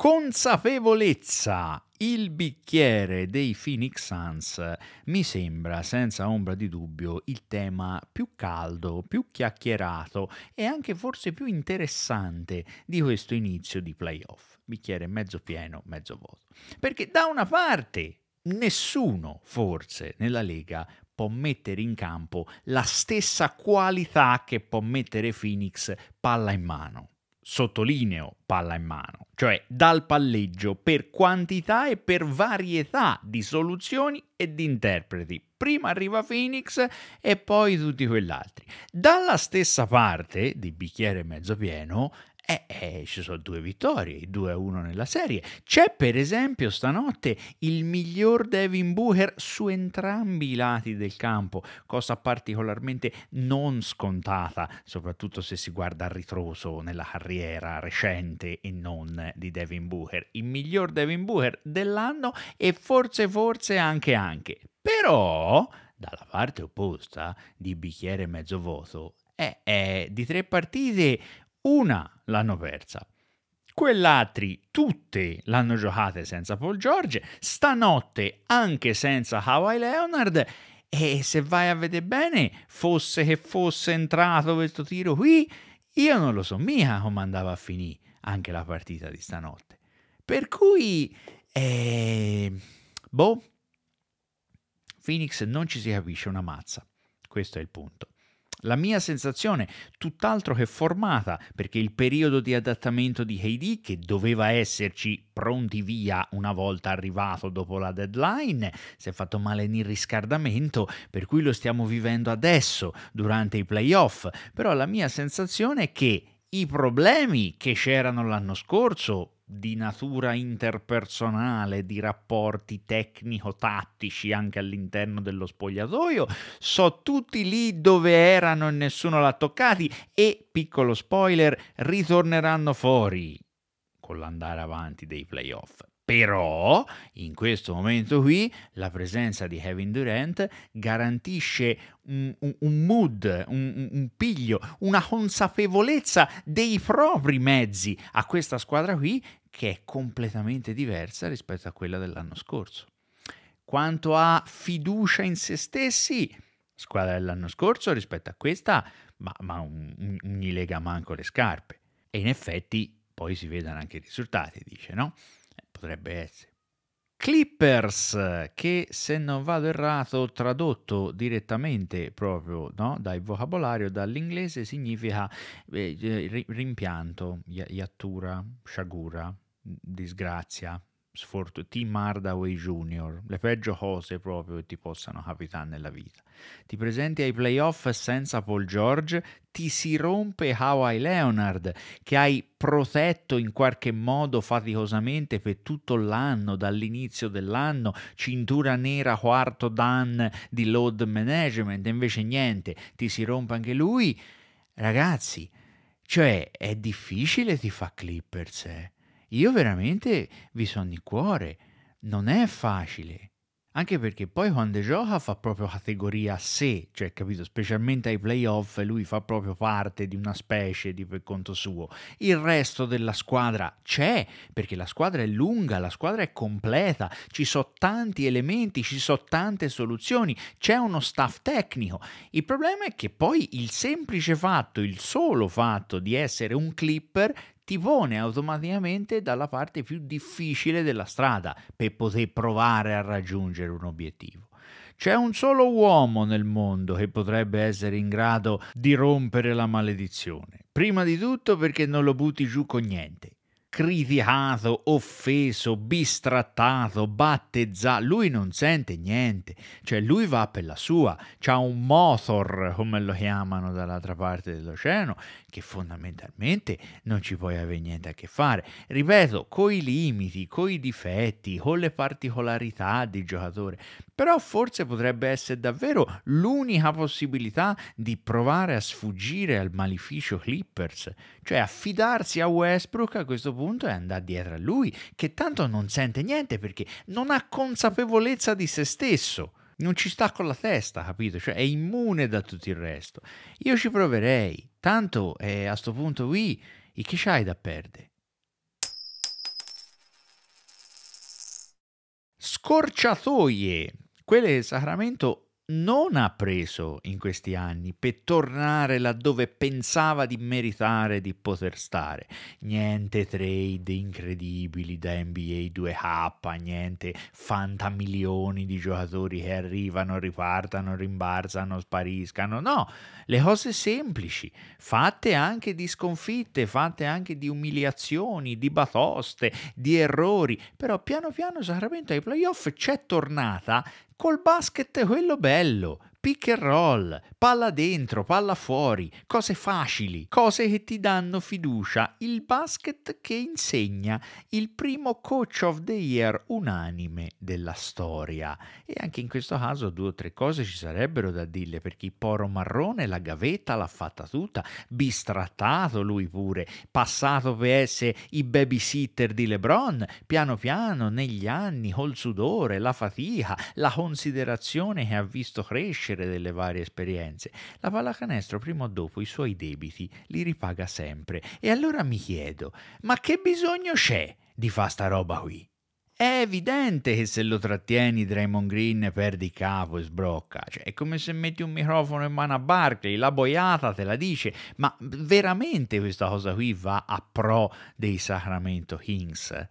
consapevolezza il bicchiere dei Phoenix Suns mi sembra senza ombra di dubbio il tema più caldo, più chiacchierato e anche forse più interessante di questo inizio di playoff. Bicchiere mezzo pieno, mezzo vuoto. Perché da una parte nessuno forse nella Lega può mettere in campo la stessa qualità che può mettere Phoenix palla in mano sottolineo palla in mano, cioè dal palleggio per quantità e per varietà di soluzioni e di interpreti. Prima arriva Phoenix e poi tutti quell'altri. Dalla stessa parte di bicchiere mezzo pieno eh, eh, ci sono due vittorie, 2 a 1 nella serie. C'è per esempio stanotte il miglior Devin Booker su entrambi i lati del campo, cosa particolarmente non scontata, soprattutto se si guarda al ritroso nella carriera recente e non di Devin Booker. Il miglior Devin Booker dell'anno e forse forse anche anche. Però dalla parte opposta di bicchiere mezzo vuoto eh, eh, di tre partite una l'hanno persa. Quell'altri tutte l'hanno giocata senza Paul George, stanotte anche senza Hawaii Leonard e se vai a vedere bene, fosse che fosse entrato questo tiro qui, io non lo so mica come andava a finire anche la partita di stanotte. Per cui, eh, boh, Phoenix non ci si capisce una mazza. Questo è il punto. La mia sensazione, tutt'altro che formata, perché il periodo di adattamento di Heidi, che doveva esserci pronti via una volta arrivato dopo la deadline, si è fatto male nel riscaldamento, per cui lo stiamo vivendo adesso, durante i playoff, però la mia sensazione è che i problemi che c'erano l'anno scorso di natura interpersonale, di rapporti tecnico-tattici anche all'interno dello spogliatoio, so tutti lì dove erano e nessuno l'ha toccati e, piccolo spoiler, ritorneranno fuori con l'andare avanti dei playoff però in questo momento qui la presenza di Kevin Durant garantisce un, un, un mood, un, un, piglio, una consapevolezza dei propri mezzi a questa squadra qui che è completamente diversa rispetto a quella dell'anno scorso. Quanto a fiducia in se stessi, squadra dell'anno scorso rispetto a questa, ma, ma un, gli lega manco le scarpe. E in effetti poi si vedono anche i risultati, dice, no? potrebbe essere. Clippers, che se non vado errato, tradotto direttamente proprio no, dal vocabolario, dall'inglese, significa eh, rimpianto, iattura, sciagura, disgrazia, sfortuna, Tim Mardaway Jr., le peggio cose proprio che ti possano capitare nella vita. Ti presenti ai playoff senza Paul George, ti si rompe Hawaii Leonard, che hai protetto in qualche modo faticosamente per tutto l'anno, dall'inizio dell'anno, cintura nera, quarto dan di load management, invece niente, ti si rompe anche lui. Ragazzi, cioè è difficile ti fa Clippers, eh. Io veramente vi sono di cuore, non è facile. Anche perché poi quando gioca fa proprio categoria a sé, cioè capito, specialmente ai playoff lui fa proprio parte di una specie di per conto suo. Il resto della squadra c'è, perché la squadra è lunga, la squadra è completa, ci sono tanti elementi, ci sono tante soluzioni, c'è uno staff tecnico. Il problema è che poi il semplice fatto, il solo fatto di essere un clipper ti pone automaticamente dalla parte più difficile della strada per poter provare a raggiungere un obiettivo. C'è un solo uomo nel mondo che potrebbe essere in grado di rompere la maledizione. Prima di tutto perché non lo butti giù con niente criticato, offeso, bistrattato, battezzato, lui non sente niente, cioè lui va per la sua, c'ha un motor, come lo chiamano dall'altra parte dell'oceano, che fondamentalmente non ci puoi avere niente a che fare. Ripeto, coi limiti, coi difetti, con le particolarità di giocatore, però forse potrebbe essere davvero l'unica possibilità di provare a sfuggire al maleficio Clippers, cioè affidarsi a Westbrook a questo punto punto è andare dietro a lui, che tanto non sente niente perché non ha consapevolezza di se stesso non ci sta con la testa, capito? Cioè è immune da tutto il resto. Io ci proverei, tanto eh, a sto punto qui, e che c'hai da perdere? Scorciatoie, quelle che Sacramento non ha preso in questi anni per tornare laddove pensava di meritare di poter stare. Niente trade incredibili da NBA 2K, niente fantamilioni di giocatori che arrivano, ripartano, rimbarzano, spariscano. No, le cose semplici, fatte anche di sconfitte, fatte anche di umiliazioni, di batoste, di errori. Però piano piano Sacramento ai playoff c'è tornata col basket quello bello. Pick and roll, palla dentro, palla fuori, cose facili, cose che ti danno fiducia, il basket che insegna il primo coach of the year unanime della storia. E anche in questo caso due o tre cose ci sarebbero da dirle perché il Poro Marrone la gavetta l'ha fatta tutta, bistrattato lui pure, passato per essere i babysitter di LeBron, piano piano negli anni col sudore, la fatica, la considerazione che ha visto crescere crescere delle varie esperienze, la pallacanestro prima o dopo i suoi debiti li ripaga sempre. E allora mi chiedo, ma che bisogno c'è di fare sta roba qui? È evidente che se lo trattieni Draymond Green perdi capo e sbrocca, cioè, è come se metti un microfono in mano a Barkley, la boiata te la dice, ma veramente questa cosa qui va a pro dei Sacramento Kings?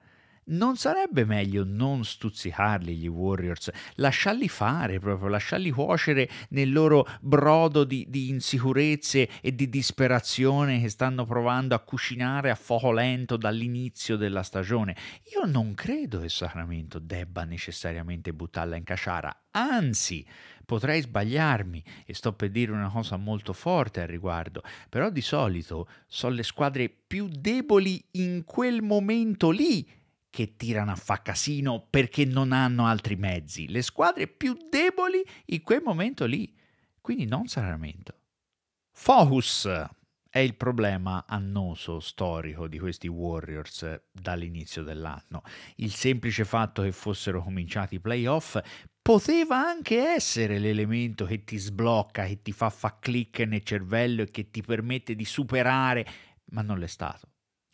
non sarebbe meglio non stuzzicarli gli Warriors, lasciarli fare proprio, lasciarli cuocere nel loro brodo di, di insicurezze e di disperazione che stanno provando a cucinare a fuoco lento dall'inizio della stagione? Io non credo che Sacramento debba necessariamente buttarla in caciara, anzi potrei sbagliarmi e sto per dire una cosa molto forte al riguardo, però di solito sono le squadre più deboli in quel momento lì che tirano a fa casino perché non hanno altri mezzi. Le squadre più deboli in quel momento lì. Quindi non Sarramento. Focus è il problema annoso storico di questi Warriors dall'inizio dell'anno. Il semplice fatto che fossero cominciati i playoff poteva anche essere l'elemento che ti sblocca, che ti fa fa click nel cervello e che ti permette di superare, ma non l'è stato.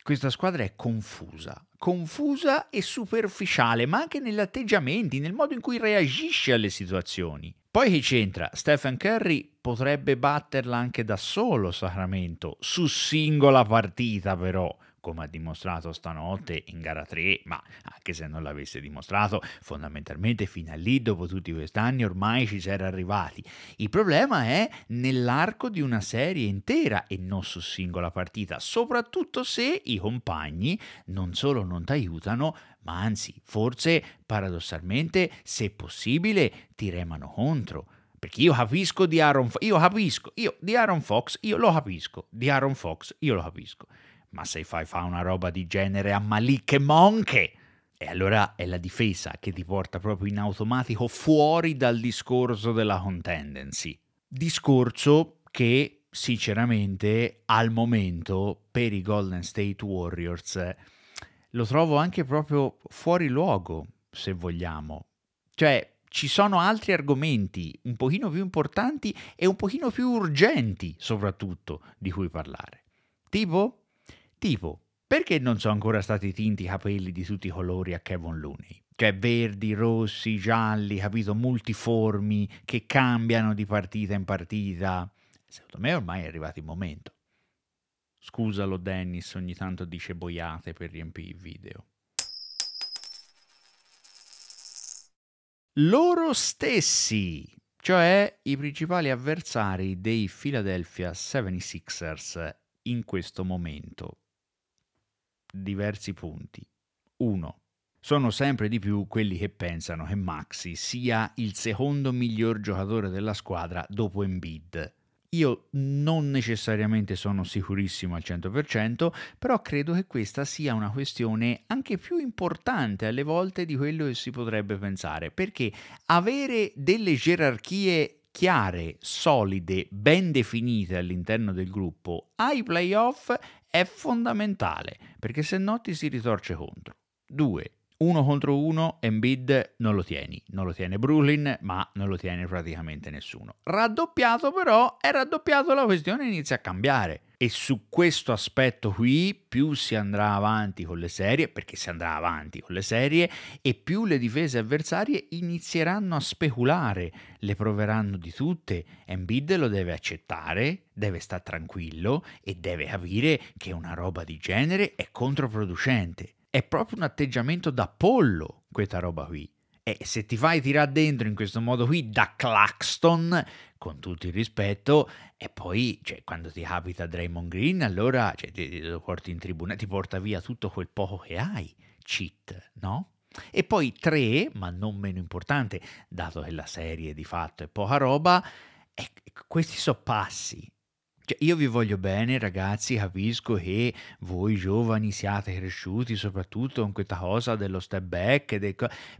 Questa squadra è confusa, confusa e superficiale, ma anche negli atteggiamenti, nel modo in cui reagisce alle situazioni. Poi chi c'entra? Stephen Curry potrebbe batterla anche da solo Sacramento, su singola partita però come ha dimostrato stanotte in gara 3, ma anche se non l'avesse dimostrato, fondamentalmente fino a lì, dopo tutti questi anni, ormai ci si era arrivati. Il problema è nell'arco di una serie intera e non su singola partita, soprattutto se i compagni non solo non ti aiutano, ma anzi, forse paradossalmente, se possibile, ti remano contro. Perché io capisco di Aaron Fox, io capisco, io di Aaron Fox, io lo capisco, di Aaron Fox, io lo capisco. Ma se fai fa una roba di genere a Malik e Monche, e allora è la difesa che ti porta proprio in automatico fuori dal discorso della contendency. Discorso che sinceramente al momento per i Golden State Warriors lo trovo anche proprio fuori luogo, se vogliamo. Cioè, ci sono altri argomenti un pochino più importanti e un pochino più urgenti, soprattutto, di cui parlare. Tipo Tipo, perché non sono ancora stati tinti i capelli di tutti i colori a Kevin Looney? Cioè verdi, rossi, gialli, capito? Multiformi che cambiano di partita in partita. Secondo me ormai è arrivato il momento. Scusalo Dennis, ogni tanto dice boiate per riempire il video. Loro stessi, cioè i principali avversari dei Philadelphia 76ers in questo momento diversi punti. 1. Sono sempre di più quelli che pensano che Maxi sia il secondo miglior giocatore della squadra dopo Embiid. Io non necessariamente sono sicurissimo al 100%, però credo che questa sia una questione anche più importante alle volte di quello che si potrebbe pensare, perché avere delle gerarchie chiare, solide, ben definite all'interno del gruppo ai playoff è fondamentale perché se no ti si ritorce contro. 2 uno contro uno Embiid non lo tieni, non lo tiene Brulin, ma non lo tiene praticamente nessuno. Raddoppiato però, è raddoppiato la questione inizia a cambiare e su questo aspetto qui più si andrà avanti con le serie, perché si andrà avanti con le serie e più le difese avversarie inizieranno a speculare, le proveranno di tutte. Embiid lo deve accettare, deve stare tranquillo e deve capire che una roba di genere è controproducente è proprio un atteggiamento da pollo questa roba qui. E se ti fai tirare dentro in questo modo qui da Claxton, con tutto il rispetto, e poi cioè, quando ti capita Draymond Green, allora cioè, ti, ti, lo porti in tribunale, ti porta via tutto quel poco che hai. Cheat, no? E poi tre, ma non meno importante, dato che la serie di fatto è poca roba, è, questi sono passi cioè, io vi voglio bene, ragazzi, capisco che voi giovani siate cresciuti soprattutto con questa cosa dello step back, del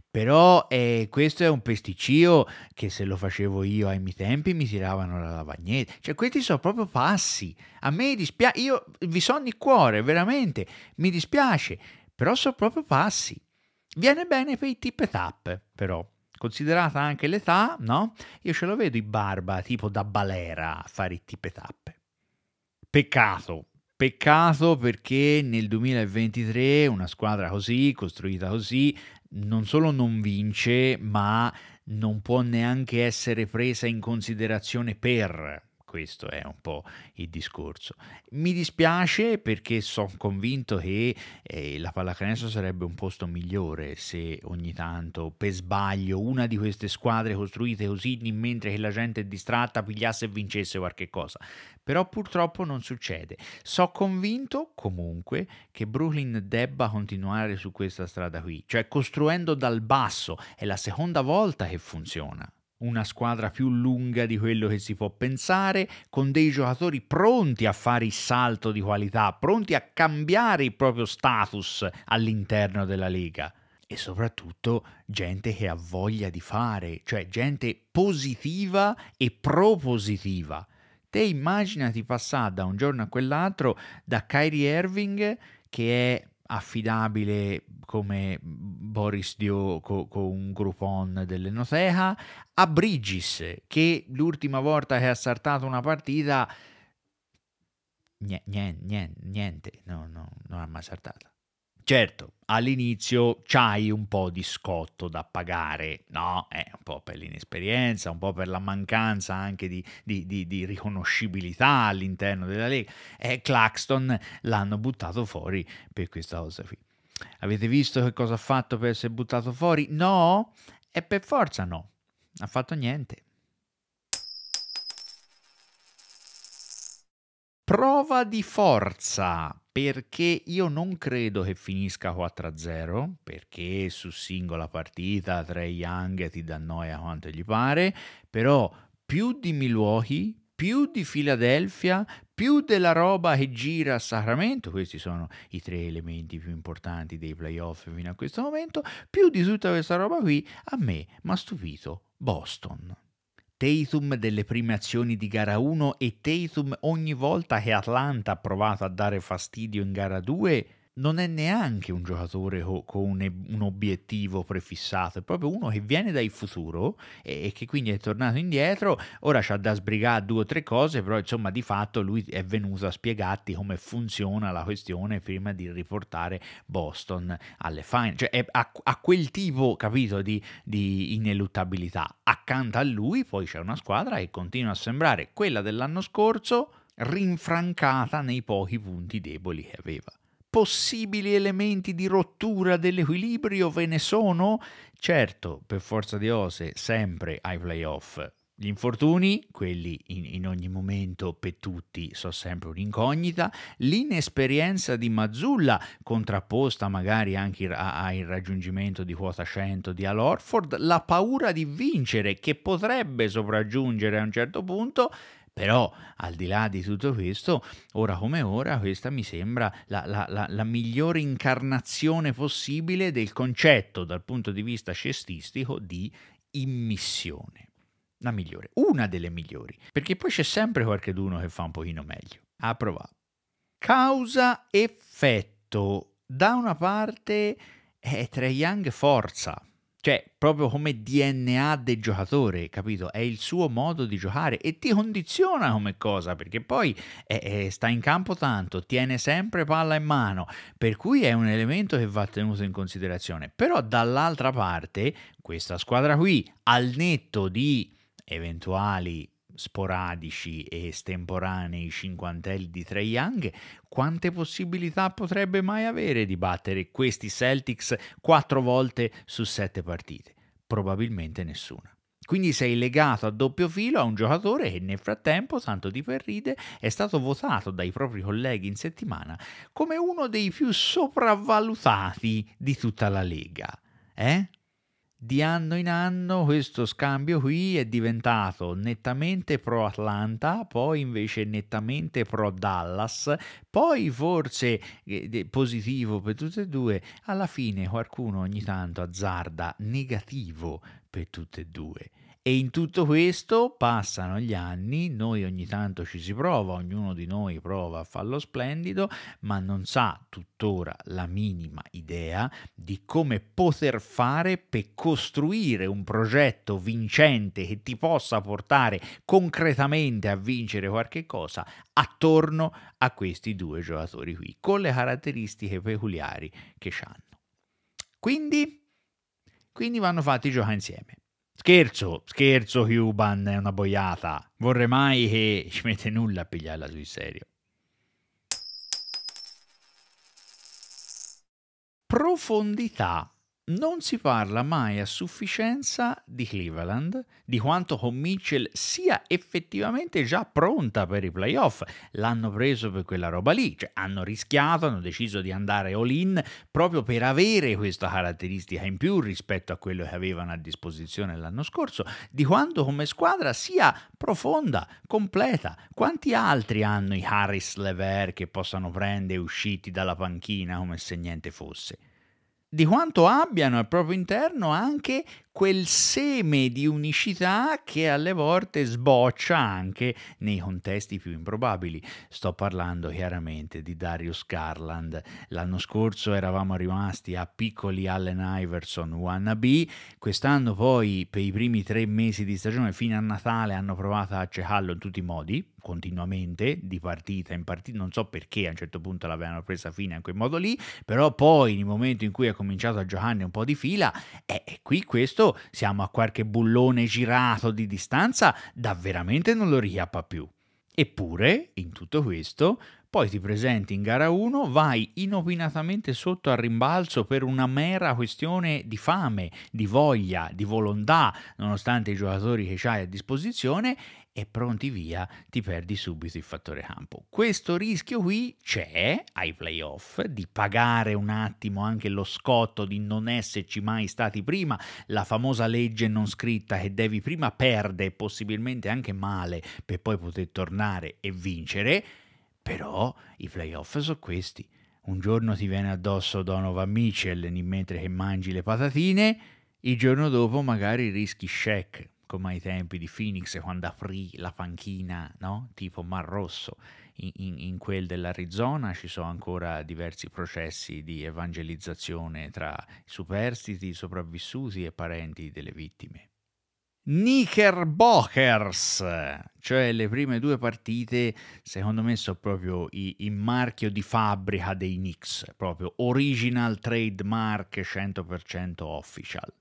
però eh, questo è un pesticcio che se lo facevo io ai miei tempi mi tiravano la lavagnetta. Cioè, questi sono proprio passi. A me dispiace, io vi sono di cuore, veramente, mi dispiace, però sono proprio passi. Viene bene per i tip e tap, però considerata anche l'età, no? Io ce lo vedo i barba tipo da balera a fare i tip e tap. Peccato, peccato perché nel 2023 una squadra così, costruita così, non solo non vince, ma non può neanche essere presa in considerazione per, questo è un po' il discorso. Mi dispiace perché sono convinto che eh, la pallacanestro sarebbe un posto migliore se ogni tanto per sbaglio una di queste squadre costruite così mentre che la gente è distratta pigliasse e vincesse qualche cosa. Però purtroppo non succede. So convinto comunque che Brooklyn debba continuare su questa strada qui, cioè costruendo dal basso. È la seconda volta che funziona una squadra più lunga di quello che si può pensare, con dei giocatori pronti a fare il salto di qualità, pronti a cambiare il proprio status all'interno della Lega e soprattutto gente che ha voglia di fare, cioè gente positiva e propositiva. Te immaginati passare da un giorno a quell'altro da Kyrie Irving che è affidabile come Boris Dio con co un Groupon dell'Enoteca, a Brigis che l'ultima volta che ha saltato una partita niente, niente, niente, no, no, non ha mai saltato. Certo, all'inizio c'hai un po' di scotto da pagare, no? Eh, un po' per l'inesperienza, un po' per la mancanza anche di, di, di, di riconoscibilità all'interno della Lega. E eh, Claxton l'hanno buttato fuori per questa cosa qui. Avete visto che cosa ha fatto per essere buttato fuori? No? E per forza no. Ha fatto niente. prova di forza perché io non credo che finisca 4-0, perché su singola partita Trey Young ti dà noia quanto gli pare, però più di Milwaukee, più di Philadelphia, più della roba che gira a Sacramento, questi sono i tre elementi più importanti dei playoff fino a questo momento, più di tutta questa roba qui, a me mi ha stupito Boston. Tatum delle prime azioni di gara 1 e Tatum ogni volta che Atlanta ha provato a dare fastidio in gara 2 non è neanche un giocatore con un, obiettivo prefissato, è proprio uno che viene dal futuro e, che quindi è tornato indietro, ora c'ha da sbrigare due o tre cose, però insomma di fatto lui è venuto a spiegarti come funziona la questione prima di riportare Boston alle final, cioè a, a, quel tipo, capito, di, di ineluttabilità. Accanto a lui poi c'è una squadra che continua a sembrare quella dell'anno scorso rinfrancata nei pochi punti deboli che aveva possibili elementi di rottura dell'equilibrio ve ne sono? Certo, per forza di cose, sempre ai playoff. Gli infortuni, quelli in, in, ogni momento per tutti, sono sempre un'incognita. L'inesperienza di Mazzulla, contrapposta magari anche al raggiungimento di quota 100 di Al Orford, la paura di vincere che potrebbe sopraggiungere a un certo punto però al di là di tutto questo, ora come ora, questa mi sembra la, la, la, la migliore incarnazione possibile del concetto dal punto di vista cestistico di immissione. La migliore, una delle migliori, perché poi c'è sempre qualcheduno che fa un pochino meglio. A provare. Causa-effetto. Da una parte, eh, Trae Young forza, cioè, proprio come DNA del giocatore, capito? È il suo modo di giocare e ti condiziona come cosa, perché poi è, eh, è, eh, sta in campo tanto, tiene sempre palla in mano, per cui è un elemento che va tenuto in considerazione. Però dall'altra parte, questa squadra qui, al netto di eventuali sporadici e estemporanei cinquantelli di Trae Young, quante possibilità potrebbe mai avere di battere questi Celtics quattro volte su sette partite? Probabilmente nessuna. Quindi sei legato a doppio filo a un giocatore che nel frattempo, tanto di per ride, è stato votato dai propri colleghi in settimana come uno dei più sopravvalutati di tutta la lega. Eh? Di anno in anno questo scambio qui è diventato nettamente pro Atlanta, poi invece nettamente pro Dallas, poi forse eh, positivo per tutte e due, alla fine qualcuno ogni tanto azzarda negativo per tutte e due. E in tutto questo passano gli anni, noi ogni tanto ci si prova, ognuno di noi prova a farlo splendido, ma non sa tuttora la minima idea di come poter fare per costruire un progetto vincente che ti possa portare concretamente a vincere qualche cosa attorno a questi due giocatori qui, con le caratteristiche peculiari che hanno. Quindi, quindi vanno fatti giocare insieme. Scherzo, scherzo Cuban, è una boiata. Vorrei mai che ci mette nulla a pigliarla sul serio. Profondità non si parla mai a sufficienza di Cleveland, di quanto con Mitchell sia effettivamente già pronta per i playoff. L'hanno preso per quella roba lì, cioè hanno rischiato, hanno deciso di andare all-in proprio per avere questa caratteristica in più rispetto a quello che avevano a disposizione l'anno scorso, di quanto come squadra sia profonda, completa. Quanti altri hanno i Harris Lever che possano prendere usciti dalla panchina come se niente fosse? di quanto abbiano al proprio interno anche quel seme di unicità che alle volte sboccia anche nei contesti più improbabili. Sto parlando chiaramente di Darius Garland. L'anno scorso eravamo rimasti a piccoli Allen Iverson wannabe, quest'anno poi per i primi tre mesi di stagione fino a Natale hanno provato a cecarlo in tutti i modi, continuamente, di partita in partita, non so perché a un certo punto l'avevano presa fine in quel modo lì, però poi nel momento in cui ha cominciato a giocarne un po' di fila, eh, e eh, qui questo siamo a qualche bullone girato di distanza da veramente non lo riappa più. Eppure, in tutto questo, poi ti presenti in gara 1, vai inopinatamente sotto al rimbalzo per una mera questione di fame, di voglia, di volontà, nonostante i giocatori che hai a disposizione, e pronti via ti perdi subito il fattore campo. Questo rischio qui c'è ai playoff di pagare un attimo anche lo scotto di non esserci mai stati prima, la famosa legge non scritta che devi prima perdere, possibilmente anche male, per poi poter tornare e vincere, però i playoff sono questi. Un giorno ti viene addosso Donovan Mitchell mentre che mangi le patatine, il giorno dopo magari rischi Shaq, come ai tempi di Phoenix quando aprì la panchina no? tipo Mar Rosso. In, in, in quel dell'Arizona ci sono ancora diversi processi di evangelizzazione tra superstiti, sopravvissuti e parenti delle vittime. Knickerbockers, cioè le prime due partite, secondo me sono proprio il marchio di fabbrica dei Knicks, proprio original trademark 100% official.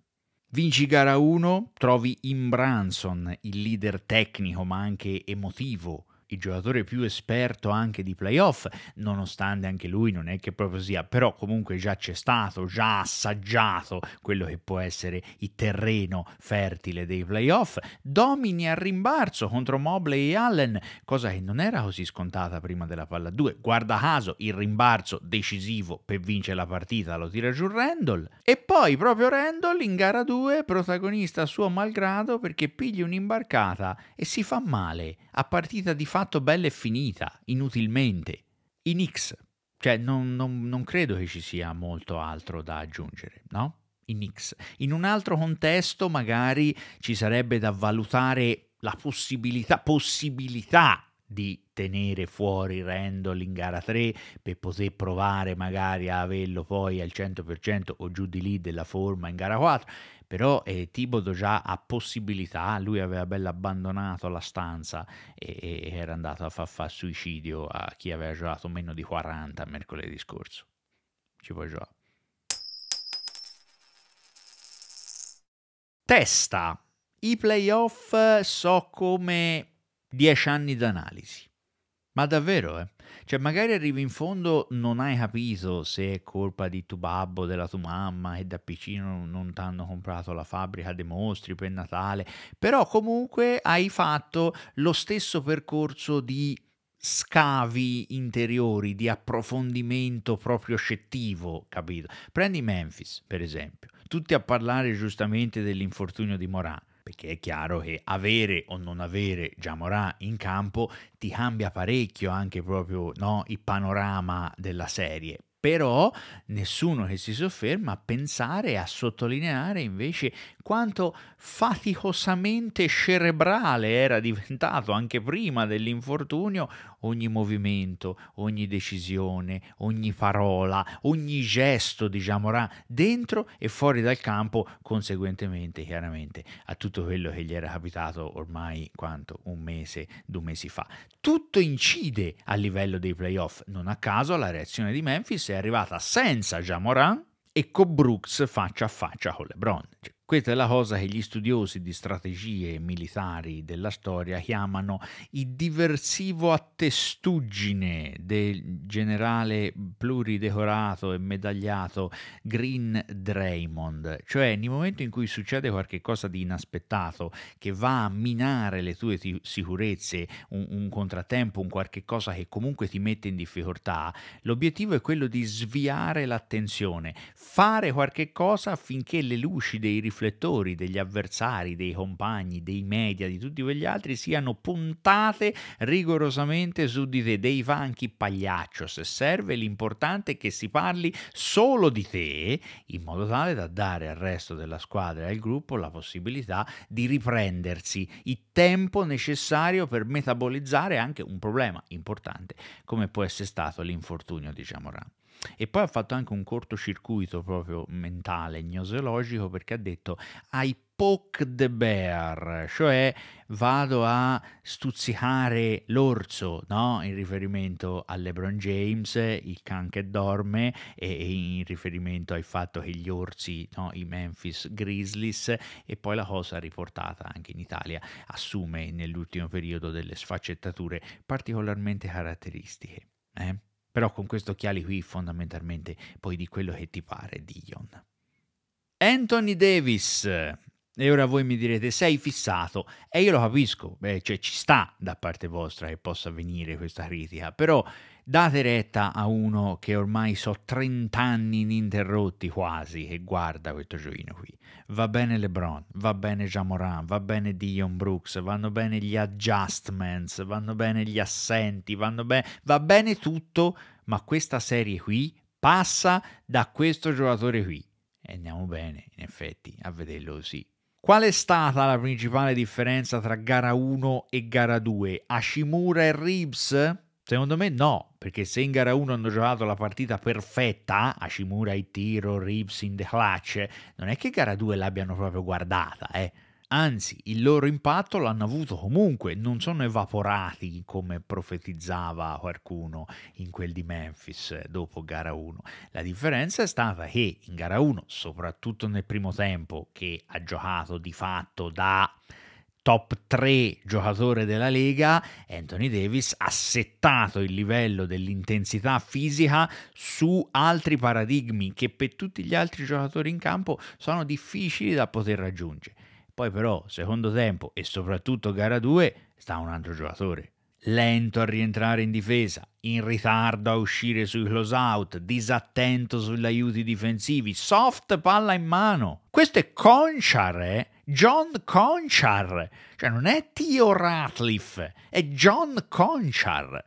Vinci gara 1, trovi Imbranson, il leader tecnico ma anche emotivo il giocatore più esperto anche di playoff, nonostante anche lui non è che proprio sia, però comunque già c'è stato, già assaggiato quello che può essere il terreno fertile dei playoff, domini al rimbalzo contro Mobley e Allen, cosa che non era così scontata prima della palla 2, guarda caso il rimbalzo decisivo per vincere la partita lo tira giù Randall, e poi proprio Randall in gara 2 protagonista a suo malgrado perché piglia un'imbarcata e si fa male a partita di fatto bella e finita, inutilmente. In X, cioè non, non, non credo che ci sia molto altro da aggiungere, no? In X. In un altro contesto magari ci sarebbe da valutare la possibilità, possibilità di tenere fuori Randall in gara 3 per poter provare magari a averlo poi al 100% o giù di lì della forma in gara 4 però eh, Tibodo già ha possibilità, lui aveva bello abbandonato la stanza e, e era andato a far fa suicidio a chi aveva giocato meno di 40 mercoledì scorso. Ci puoi giocare. Testa. I playoff eh, so come 10 anni d'analisi. Ma davvero, eh? Cioè, magari arrivi in fondo, non hai capito se è colpa di tuo babbo, della tua mamma, che da piccino non ti hanno comprato la fabbrica dei mostri per Natale, però comunque hai fatto lo stesso percorso di scavi interiori, di approfondimento proprio scettivo, capito? Prendi Memphis, per esempio, tutti a parlare giustamente dell'infortunio di Moran perché è chiaro che avere o non avere Giamorà in campo ti cambia parecchio anche proprio no, il panorama della serie. Però nessuno che si sofferma a pensare e a sottolineare invece quanto faticosamente cerebrale era diventato anche prima dell'infortunio ogni movimento, ogni decisione, ogni parola, ogni gesto di Jamorà dentro e fuori dal campo, conseguentemente chiaramente a tutto quello che gli era capitato ormai quanto un mese, due mesi fa. Tutto incide a livello dei playoff, non a caso la reazione di Memphis è arrivata senza Jamorà e con Brooks faccia a faccia con LeBron. Cioè, questa è la cosa che gli studiosi di strategie militari della storia chiamano il diversivo attestuggine del generale pluridecorato e medagliato Green Draymond, cioè nel momento in cui succede qualcosa di inaspettato che va a minare le tue t- sicurezze, un, un contrattempo, un qualche cosa che comunque ti mette in difficoltà, l'obiettivo è quello di sviare l'attenzione, fare qualche cosa affinché le luci dei riflettori riflettori, degli avversari, dei compagni, dei media, di tutti quegli altri siano puntate rigorosamente su di te, dei vanchi pagliaccio se serve, l'importante è che si parli solo di te in modo tale da dare al resto della squadra e al gruppo la possibilità di riprendersi il tempo necessario per metabolizzare anche un problema importante come può essere stato l'infortunio di Jamoran. E poi ha fatto anche un cortocircuito proprio mentale, gnoseologico, perché ha detto ai poke the bear, cioè vado a stuzzicare l'orso, no? in riferimento a LeBron James, il can che dorme, e in riferimento al fatto che gli orsi, no? i Memphis Grizzlies, e poi la cosa riportata anche in Italia, assume nell'ultimo periodo delle sfaccettature particolarmente caratteristiche. Eh? Però con questi occhiali qui fondamentalmente poi di quello che ti pare Dion. Anthony Davis, e ora voi mi direte sei fissato e io lo capisco, beh, cioè ci sta da parte vostra che possa venire questa critica, però Date retta a uno che ormai so 30 anni ininterrotti quasi che guarda questo giochino qui. Va bene LeBron, va bene Jamoran, va bene Dion Brooks, vanno bene gli adjustments, vanno bene gli assenti, be- va bene tutto, ma questa serie qui passa da questo giocatore qui. E andiamo bene, in effetti, a vederlo sì. Qual è stata la principale differenza tra gara 1 e gara 2? Ashimura e Ribs? Secondo me no, perché se in gara 1 hanno giocato la partita perfetta, Ashimura il tiro, Reeves in the clutch, non è che gara 2 l'abbiano proprio guardata, eh. Anzi, il loro impatto l'hanno avuto comunque, non sono evaporati come profetizzava qualcuno in quel di Memphis eh, dopo gara 1. La differenza è stata che in gara 1, soprattutto nel primo tempo, che ha giocato di fatto da top 3 giocatore della Lega, Anthony Davis ha settato il livello dell'intensità fisica su altri paradigmi che per tutti gli altri giocatori in campo sono difficili da poter raggiungere. Poi però, secondo tempo e soprattutto gara 2, sta un altro giocatore. Lento a rientrare in difesa, in ritardo a uscire sui close out, disattento sugli aiuti difensivi, soft palla in mano. Questo è Conchar, eh? John Conchar, cioè non è Tio Ratliff, è John Conchar.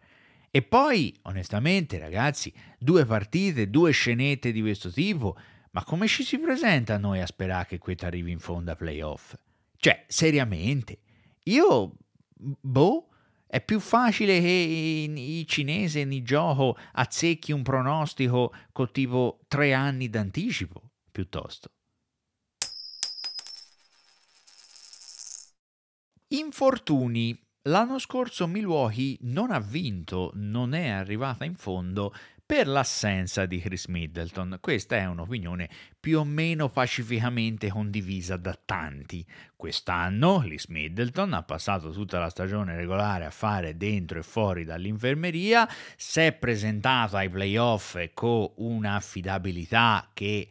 E poi, onestamente, ragazzi, due partite, due scenette di questo tipo, ma come ci si presenta a noi a sperare che questo arrivi in fondo a playoff? Cioè, seriamente, io, boh, è più facile che i cinesi in gioco azzecchi un pronostico con tipo tre anni d'anticipo, piuttosto. Infortuni. L'anno scorso Milwaukee non ha vinto, non è arrivata in fondo per l'assenza di Chris Middleton. Questa è un'opinione più o meno pacificamente condivisa da tanti. Quest'anno Chris Middleton ha passato tutta la stagione regolare a fare dentro e fuori dall'infermeria, si è presentato ai playoff con una affidabilità che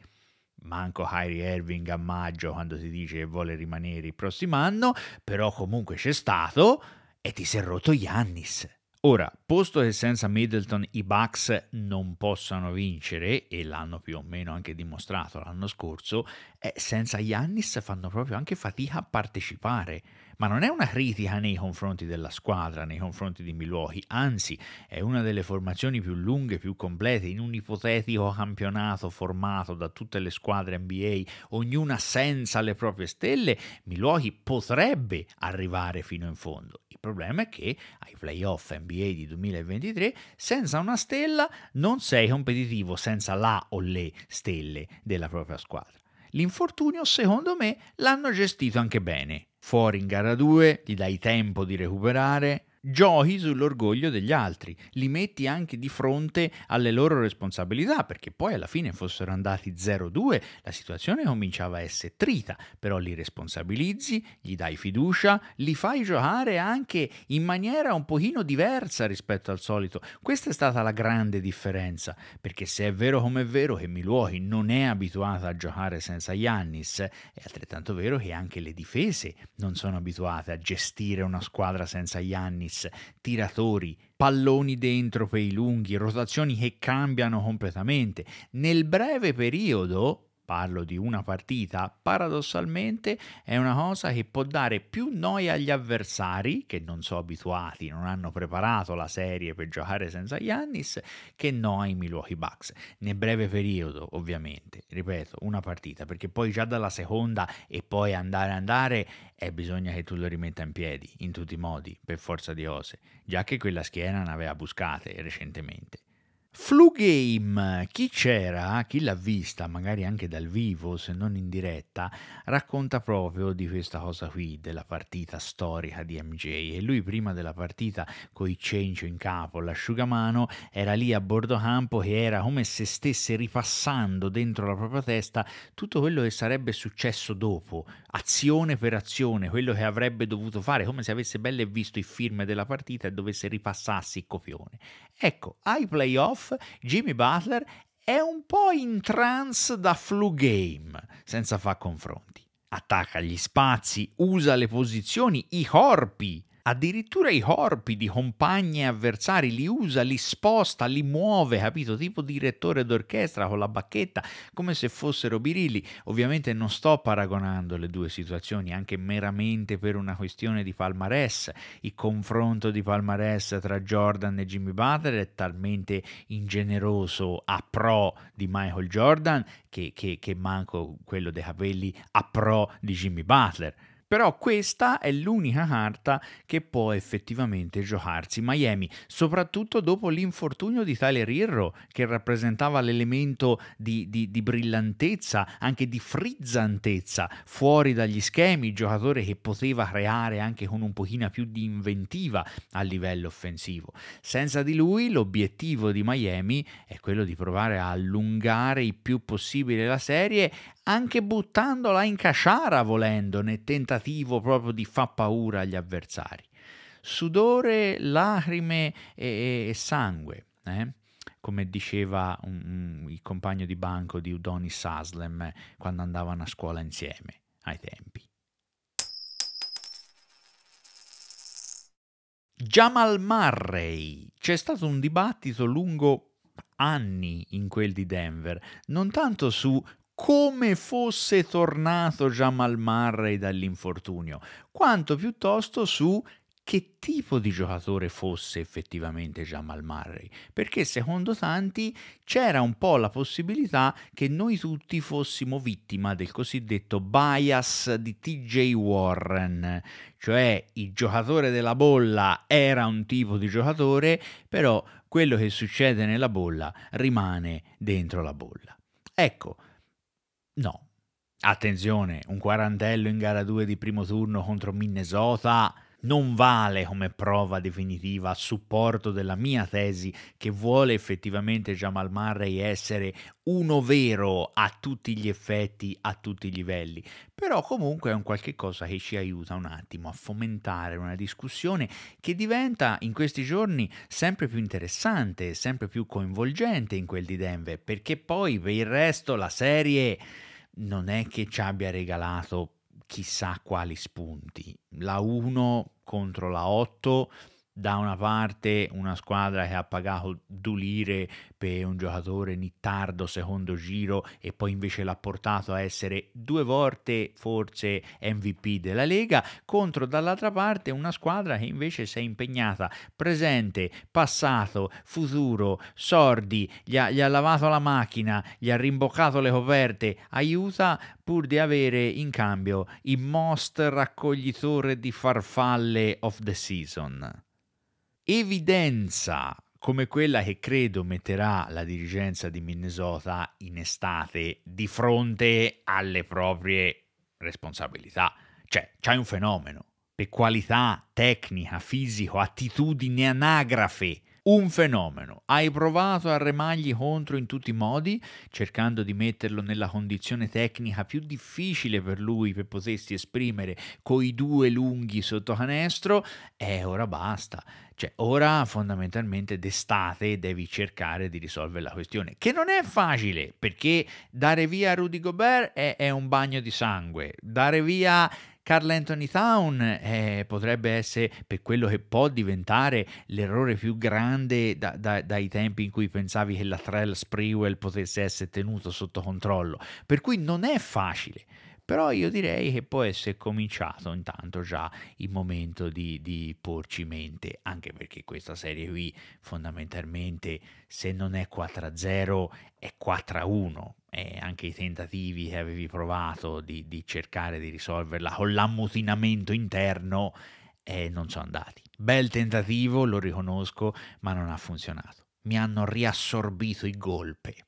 manco Harry Irving a maggio quando si dice che vuole rimanere il prossimo anno, però comunque c'è stato e ti si è rotto Yannis. Ora, posto che senza Middleton i Bucks non possano vincere, e l'hanno più o meno anche dimostrato l'anno scorso, eh, senza Yannis fanno proprio anche fatica a partecipare ma non è una critica nei confronti della squadra, nei confronti di Milwaukee, anzi è una delle formazioni più lunghe, più complete in un ipotetico campionato formato da tutte le squadre NBA, ognuna senza le proprie stelle, Milwaukee potrebbe arrivare fino in fondo. Il problema è che ai playoff NBA di 2023 senza una stella non sei competitivo senza la o le stelle della propria squadra. L'infortunio, secondo me, l'hanno gestito anche bene fuori in gara 2, gli dai tempo di recuperare Giochi sull'orgoglio degli altri, li metti anche di fronte alle loro responsabilità, perché poi alla fine fossero andati 0-2, la situazione cominciava a essere trita, però li responsabilizzi, gli dai fiducia, li fai giocare anche in maniera un pochino diversa rispetto al solito. Questa è stata la grande differenza, perché se è vero come è vero che Milwaukee non è abituata a giocare senza Yannis, è altrettanto vero che anche le difese non sono abituate a gestire una squadra senza Yannis tennis, tiratori, palloni dentro per i lunghi, rotazioni che cambiano completamente. Nel breve periodo parlo di una partita, paradossalmente è una cosa che può dare più noia agli avversari, che non sono abituati, non hanno preparato la serie per giocare senza Giannis, che noia ai Milwaukee Bucks. Nel breve periodo, ovviamente, ripeto, una partita, perché poi già dalla seconda e poi andare andare, eh, bisogna che tu lo rimetta in piedi, in tutti i modi, per forza di cose, già che quella schiena ne aveva buscate recentemente. Flu Game, chi c'era, chi l'ha vista, magari anche dal vivo se non in diretta, racconta proprio di questa cosa qui, della partita storica di MJ. E lui prima della partita con i cencio in capo, l'asciugamano, era lì a bordo campo e era come se stesse ripassando dentro la propria testa tutto quello che sarebbe successo dopo, azione per azione, quello che avrebbe dovuto fare, come se avesse belle visto i film della partita e dovesse ripassarsi il copione. Ecco, ai playoff Jimmy Butler è un po' in trance da flu game, senza far confronti. Attacca gli spazi, usa le posizioni, i corpi addirittura i corpi di compagni e avversari, li usa, li sposta, li muove, capito? Tipo direttore d'orchestra con la bacchetta, come se fossero birilli. Ovviamente non sto paragonando le due situazioni, anche meramente per una questione di palmarès. Il confronto di palmarès tra Jordan e Jimmy Butler è talmente ingeneroso a pro di Michael Jordan che, che, che manco quello dei capelli a pro di Jimmy Butler. Però questa è l'unica carta che può effettivamente giocarsi Miami, soprattutto dopo l'infortunio di Tyler Irro, che rappresentava l'elemento di, di, di brillantezza, anche di frizzantezza, fuori dagli schemi, giocatore che poteva creare anche con un pochino più di inventiva a livello offensivo. Senza di lui l'obiettivo di Miami è quello di provare a allungare il più possibile la serie, anche buttandola in casciara volendo, nel tentativo tentativo proprio di far paura agli avversari. Sudore, lacrime e, e sangue. Eh? come diceva un, un, il compagno di banco di Udoni Saslem eh, quando andavano a scuola insieme ai tempi. Jamal Murray. C'è stato un dibattito lungo anni in quel di Denver, non tanto su come fosse tornato Jamal Murray dall'infortunio, quanto piuttosto su che tipo di giocatore fosse effettivamente Jamal Murray, perché secondo tanti c'era un po' la possibilità che noi tutti fossimo vittima del cosiddetto bias di TJ Warren, cioè il giocatore della bolla era un tipo di giocatore, però quello che succede nella bolla rimane dentro la bolla. Ecco, No. Attenzione, un quarantello in gara 2 di primo turno contro Minnesota non vale come prova definitiva a supporto della mia tesi che vuole effettivamente Jamal Murray essere uno vero a tutti gli effetti, a tutti i livelli, però comunque è un qualche cosa che ci aiuta un attimo a fomentare una discussione che diventa in questi giorni sempre più interessante, sempre più coinvolgente in quel di Denver, perché poi per il resto la serie non è che ci abbia regalato chissà quali spunti. La 1 contro la 8 da una parte una squadra che ha pagato due lire per un giocatore nittardo secondo giro e poi invece l'ha portato a essere due volte forse MVP della Lega, contro dall'altra parte una squadra che invece si è impegnata presente, passato, futuro, sordi, gli ha, gli ha lavato la macchina, gli ha rimboccato le coperte, aiuta pur di avere in cambio il most raccoglitore di farfalle of the season evidenza come quella che credo metterà la dirigenza di Minnesota in estate di fronte alle proprie responsabilità. Cioè, c'hai un fenomeno per qualità tecnica, fisico, attitudine anagrafe un fenomeno. Hai provato a remargli contro in tutti i modi, cercando di metterlo nella condizione tecnica più difficile per lui per potersi esprimere coi due lunghi sotto canestro, e ora basta. Cioè, ora fondamentalmente d'estate devi cercare di risolvere la questione, che non è facile, perché dare via Rudy Gobert è, è un bagno di sangue, dare via Carl Anthony Town eh, potrebbe essere per quello che può diventare l'errore più grande da, da, dai tempi in cui pensavi che la Trell Sprewell potesse essere tenuto sotto controllo. Per cui non è facile però io direi che può essere cominciato intanto già il momento di, di, porci mente, anche perché questa serie qui fondamentalmente se non è 4-0 è 4-1, e anche i tentativi che avevi provato di, di cercare di risolverla con l'ammutinamento interno eh, non sono andati. Bel tentativo, lo riconosco, ma non ha funzionato. Mi hanno riassorbito i golpe.